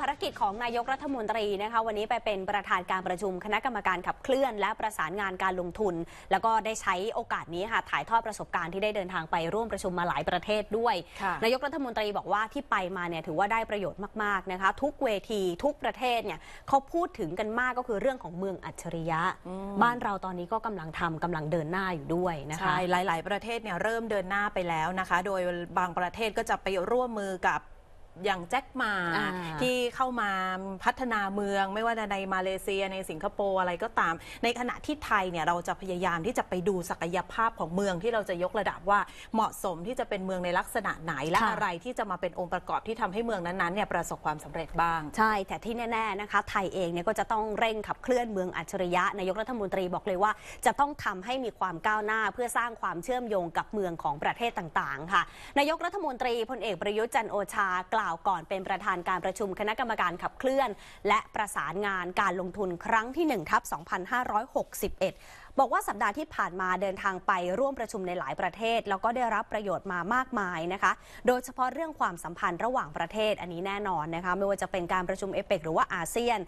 ภารกิจของนายกรัฐมนตรีนะคะวันนี้ไปเป็นประธานการประชุม คณะกรรมการขับเคลื่อน และประสานงานการลงทุน แล้วก็ได้ใช้โอกาสนี้ค่ะถ่ายทอดประสบการณ์ที่ได้เดินทางไปร่วมประชุมมาหลายประเทศด้วย นายกรัฐมนตรีบอกว่าที่ไปมาเนี่ยถือว่าได้ประโยชน์มากๆนะคะทุกเวที ทุกประเทศเนี่ยเขาพูดถึงกันมากก็คือเรื่องของเมืองอัจฉริยะ บ้านเราตอนนี้ก็กำลังทำกำลังเดินหน้าอยู่ด้วยนะคะใช่หลาย ๆ ประเทศเนี่ยเริ่มเดินหน้าไปแล้วนะคะ โดยบางประเทศก็จะไปร่วมมือกับอย่างแจ็คมาที่เข้ามาพัฒนาเมืองไม่ว่าจะในมาเลเซีย ในสิงคโปร์อะไรก็ตาม ในขณะที่ไทยเนี่ยเราจะพยายามที่จะไปดูศักยภาพของเมืองที่เราจะยกระดับว่าเหมาะสมที่จะเป็นเมืองในลักษณะไหนและอะไรที่จะมาเป็นองค์ประกอบที่ทำให้เมืองนั้นๆเนี่ยประสบความสำเร็จบ้างใช่แต่ที่แน่ๆนะคะไทยเองเนี่ยก็จะต้องเร่งขับเคลื่อนเมืองอัจฉริยะนายกรัฐมนตรีบอกเลยว่าจะต้องทำให้มีความก้าวหน้าเพื่อสร้างความเชื่อมโยงกับเมืองของประเทศต่าง ๆ ค่ะนายกรัฐมนตรีพลเอกประยุทธ์จันโอชากล่าวาวก่อนเป็นประธานการประชุมคณะกรรมการขับเคลื่อน และประสานงานการลงทุนครั้งที่1ทับ 2561 บอกว่าสัปดาห์ที่ผ่านมาเดินทางไป ร่วมประชุมในหลายประเทศ แล้วก็ได้รับประโยชน์มามากมายนะคะโดยเฉพาะเรื่องความสัมพันธ์ระหว่างประเทศอันนี้แน่นอนนะคะไม่ว่าจะเป็นการประชุมเอเปกหรือว่าอาเซียน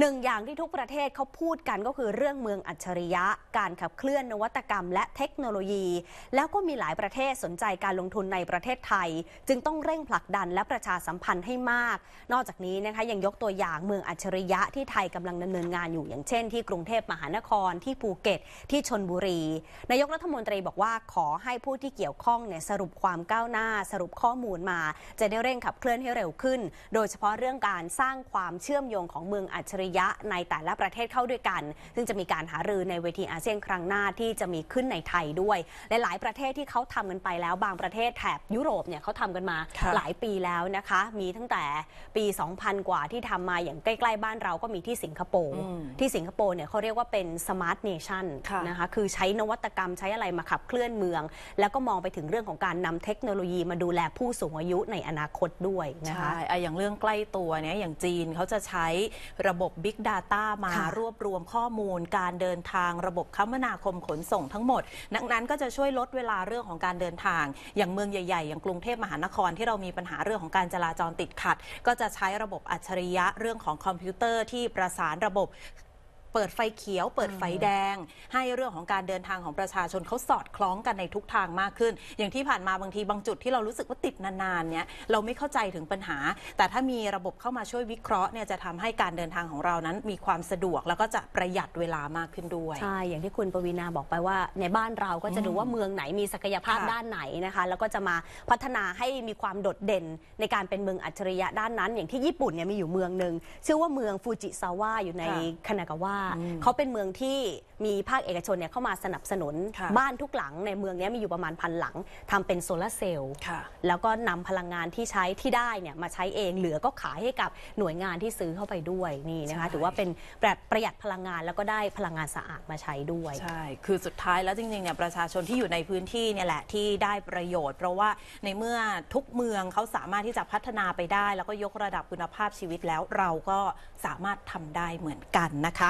หนึ่งอย่างที่ทุกประเทศเขาพูดกันก็คือเรื่องเมืองอัจฉริยะ การขับเคลื่อนนวัตกรรม และเทคโนโลยี แล้วก็มีหลายประเทศสนใจการลงทุนในประเทศไทย จึงต้องเร่งผลักดันและประชาสัมพันธ์ให้มาก นอกจากนี้นะคะยังยกตัวอย่างเมืองอัจฉริยะที่ไทยกำลังดำเนินงานอยู่อย่างเช่น ที่กรุงเทพมหานคร ที่ภูเก็ต ที่ชนบุรีนายกรัฐมนตรีบอกว่าขอให้ผู้ที่เกี่ยวข้องเนี่ยสรุปความก้าวหน้าสรุปข้อมูลมา จะได้เร่งขับเคลื่อนให้เร็วขึ้น โดยเฉพาะเรื่องการสร้างความเชื่อมโยงของเมืองอัจฉริริยะในแต่ละประเทศเข้าด้วยกัน ซึ่งจะมีการหารือในเวทีอาเซียนครั้งหน้าที่จะมีขึ้นในไทยด้วย และหลายประเทศที่เขาทำกันไปแล้ว บางประเทศแถบยุโรปเนี่ยเขาทำกันมาหลายปีแล้วนะคะ มีตั้งแต่ปี 2000 กว่าที่ทำมาอย่างใกล้ ๆ บ้านเราก็มีที่สิงคโปร์ ที่สิงคโปร์เนี่ยเขาเรียกว่าเป็นสมาร์ทเนชั่นนะคะ คือใช้นวัตกรรมใช้อะไรมาขับเคลื่อนเมือง แล้วก็มองไปถึงเรื่องของการนำเทคโนโลยีมาดูแลผู้สูงอายุในอนาคตด้วยนะคะใช่อย่างเรื่องใกล้ตัวเนี่ยอย่างจีนเขาจะใช้ระบบ Big Data มารวบรวมข้อมูล การเดินทางระบบคมนาคมขนส่งทั้งหมดดังนั้นก็จะช่วยลดเวลาเรื่องของการเดินทาง อย่างเมืองใหญ่ๆอย่างกรุงเทพมหานคร ที่เรามีปัญหาเรื่องของการจราจรติดขัดก็จะใช้ระบบอัจฉริยะเรื่องของคอมพิวเตอร์ที่ประสานระบบเปิดไฟเขียวเปิดไฟแดง ให้เรื่องของการเดินทางของประชาชนเขาสอดคล้องกันในทุกทางมากขึ้น อย่างที่ผ่านมาบางทีบางจุดที่เรารู้สึกว่าติดนานๆเนี่ยเราไม่เข้าใจถึงปัญหา แต่ถ้ามีระบบเข้ามาช่วยวิเคราะห์เนี่ยจะทำให้การเดินทางของเรานั้นมีความสะดวก แล้วก็จะประหยัดเวลามากขึ้นด้วยใช่อย่างที่คุณปวีนาบอกไปว่า ในบ้านเราก็จะดูว่าเมืองไหนมีศักยภาพด้านไหนนะคะแล้วก็จะมาพัฒนาให้มีความโดดเด่นในการเป็นเมืองอัจฉริยะด้านนั้น อย่างที่ญี่ปุ่นเนี่ยมีอยู่เมืองหนึ่งชื่อว่าเมืองฟูจิซาวะอยู่ในคานากาวะเขาเป็นเมืองที่มีภาคเอกชนเนี่ยเข้ามาสนับสนุนบ้านทุกหลัง ในเมืองนี้มีอยู่ประมาณพันหลังทำเป็นโซลาร์เซลล์แล้วก็นำพลังงานที่ใช้ที่ได้เนี่ยมาใช้เองเหลือก็ขายให้กับหน่วยงานที่ซื้อเข้าไปด้วยนี่นะคะ ถือว่าเป็นประหยัดพลังงานแล้วก็ได้พลังงานสะอาดมาใช้ด้วยใช่คือสุดท้ายแล้วจริงๆเนี่ยประชาชนที่อยู่ในพื้นที่เนี่ยแหละที่ได้ประโยชน์ เพราะว่าในเมื่อทุกเมืองเขาสามารถที่จะพัฒนาไปได้ แล้วก็ยกระดับคุณภาพชีวิตแล้วเราก็สามารถทำได้เหมือนกันนะคะ